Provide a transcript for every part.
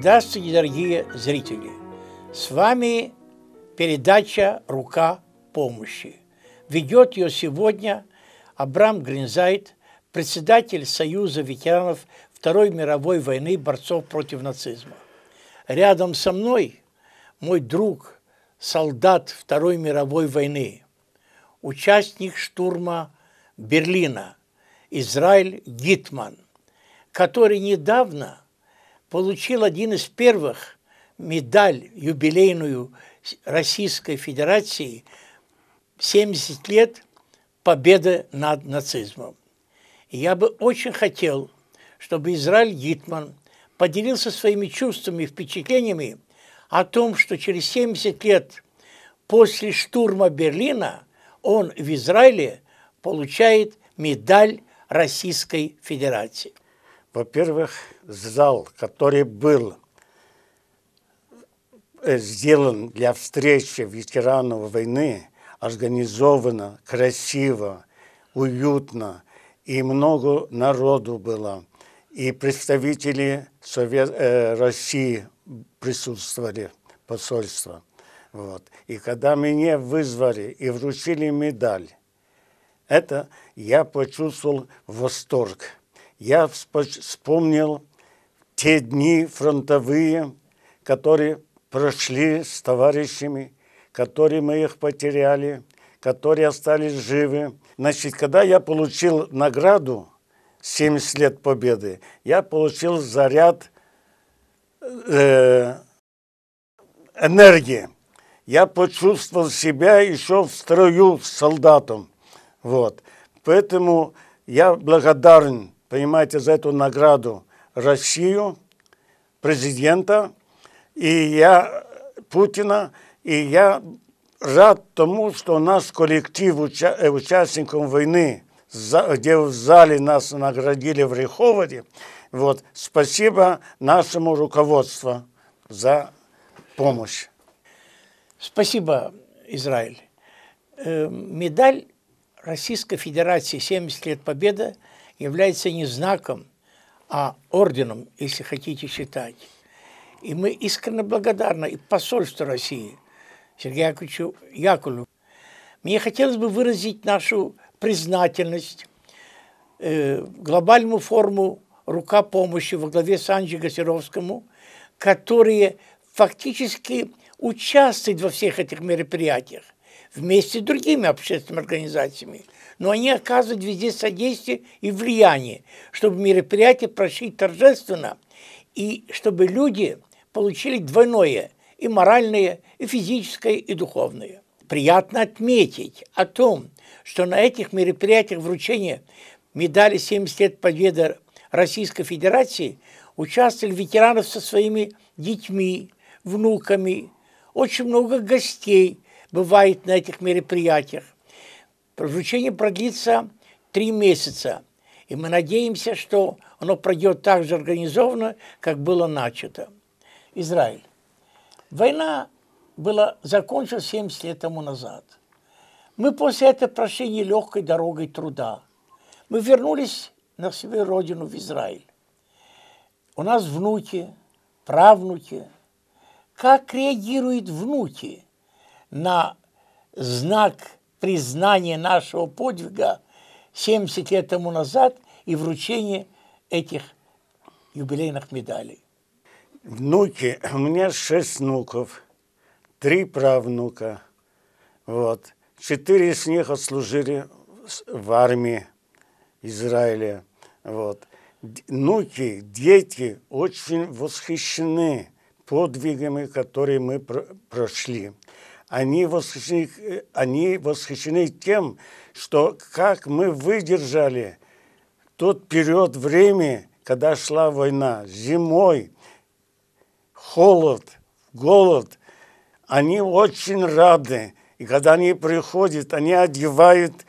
Здравствуйте, дорогие зрители! С вами передача «Рука помощи». Ведет ее сегодня Абрам Гринзайт, председатель Союза ветеранов Второй мировой войны борцов против нацизма. Рядом со мной мой друг, солдат Второй мировой войны, участник штурма Берлина, Израиль Гитман, который недавно – получил один из первых медаль юбилейную Российской Федерации 70 лет победы над нацизмом. И я бы очень хотел, чтобы Израиль Гитман поделился своими чувствами и впечатлениями о том, что через 70 лет после штурма Берлина он в Израиле получает медаль Российской Федерации. Во-первых, зал, который был э, сделан для встречи ветеранов войны, организовано, красиво, уютно, и много народу было. И представители Совет, э, России присутствовали, посольство. Вот. И когда меня вызвали и вручили медаль, это я почувствовал восторг я вспомнил те дни фронтовые, которые прошли с товарищами, которые мы их потеряли, которые остались живы. Значит, когда я получил награду 70 лет победы, я получил заряд э, энергии. Я почувствовал себя еще в строю с солдатом. Вот. Поэтому я благодарен принимаете за эту награду Россию, президента, и я Путина, и я рад тому, что нас коллектив уча э, участников войны, за, где в зале нас наградили в Риховоде, вот, спасибо нашему руководству за помощь. Спасибо, Израиль. Э, медаль Российской Федерации «70 лет Победы» является не знаком, а орденом, если хотите считать. И мы искренне благодарны и посольству России, Сергею Яковлевичу Якулю. Мне хотелось бы выразить нашу признательность э, глобальному форуму «Рука помощи» во главе с Анджи Гасировскому, которые фактически участвуют во всех этих мероприятиях вместе с другими общественными организациями. Но они оказывают везде содействие и влияние, чтобы мероприятия прошли торжественно и чтобы люди получили двойное – и моральное, и физическое, и духовное. Приятно отметить о том, что на этих мероприятиях вручения медали 70 лет победы Российской Федерации участвовали ветераны со своими детьми, внуками, очень много гостей – бывает на этих мероприятиях. Вручение продлится три месяца, и мы надеемся, что оно пройдет так же организованно, как было начато. Израиль. Война была закончена 70 лет тому назад. Мы после этого прошли нелегкой дорогой труда. Мы вернулись на свою родину, в Израиль. У нас внуки, правнуки. Как реагируют внуки – на знак признания нашего подвига 70 лет тому назад и вручение этих юбилейных медалей. Внуки, у меня шесть внуков, три правнука, вот. Четыре из них отслужили в армии Израиля, вот. Внуки, дети очень восхищены подвигами, которые мы прошли они восхищены, они восхищены тем, что как мы выдержали тот период времени, когда шла война, зимой, холод, голод, они очень рады. И когда они приходят, они одевают –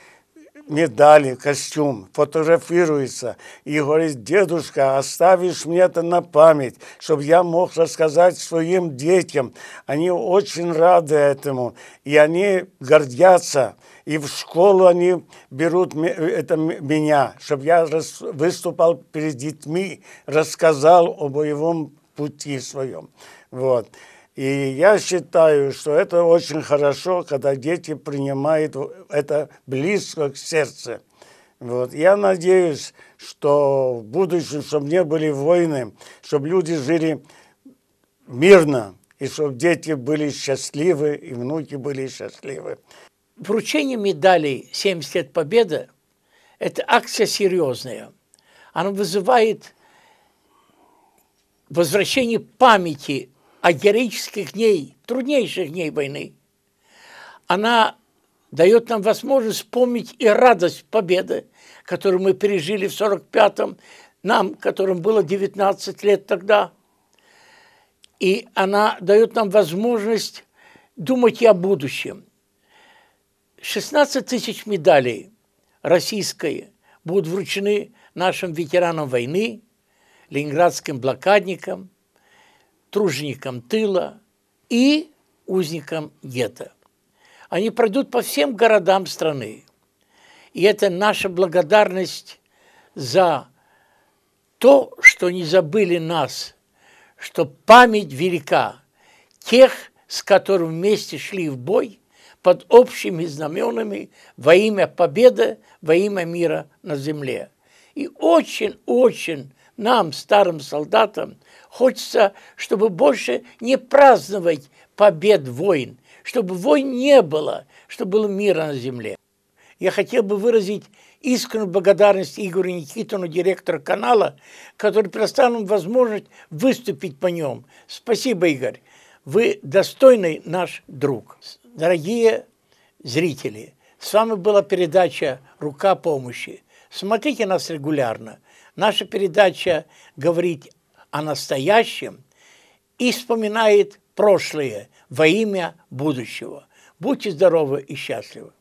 медали, костюм, фотографируется и говорит, дедушка, оставишь мне это на память, чтобы я мог рассказать своим детям. Они очень рады этому, и они гордятся. И в школу они берут это меня, чтобы я выступал перед детьми, рассказал о боевом пути своем. Вот. И я считаю, что это очень хорошо, когда дети принимают это близко к сердцу. Вот. Я надеюсь, что в будущем, чтобы не были войны, чтобы люди жили мирно, и чтобы дети были счастливы, и внуки были счастливы. Вручение медалей «70 лет Победы» – это акция серьезная. Она вызывает возвращение памяти о героических дней, труднейших дней войны, она дает нам возможность вспомнить и радость победы, которую мы пережили в 45-м, нам, которым было 19 лет тогда. И она дает нам возможность думать и о будущем. 16 тысяч медалей российской будут вручены нашим ветеранам войны, ленинградским блокадникам, труженикам тыла и узникам гетто. Они пройдут по всем городам страны. И это наша благодарность за то, что не забыли нас, что память велика тех, с которыми вместе шли в бой под общими знаменами во имя победы, во имя мира на земле. И очень-очень нам, старым солдатам, Хочется, чтобы больше не праздновать побед войн, чтобы войн не было, чтобы был мир на земле. Я хотел бы выразить искреннюю благодарность Игорю Никитину, директору канала, который предоставил возможность выступить по нем. Спасибо, Игорь. Вы достойный наш друг. Дорогие зрители, с вами была передача «Рука помощи». Смотрите нас регулярно. Наша передача «Говорить о настоящем и вспоминает прошлое во имя будущего. Будьте здоровы и счастливы!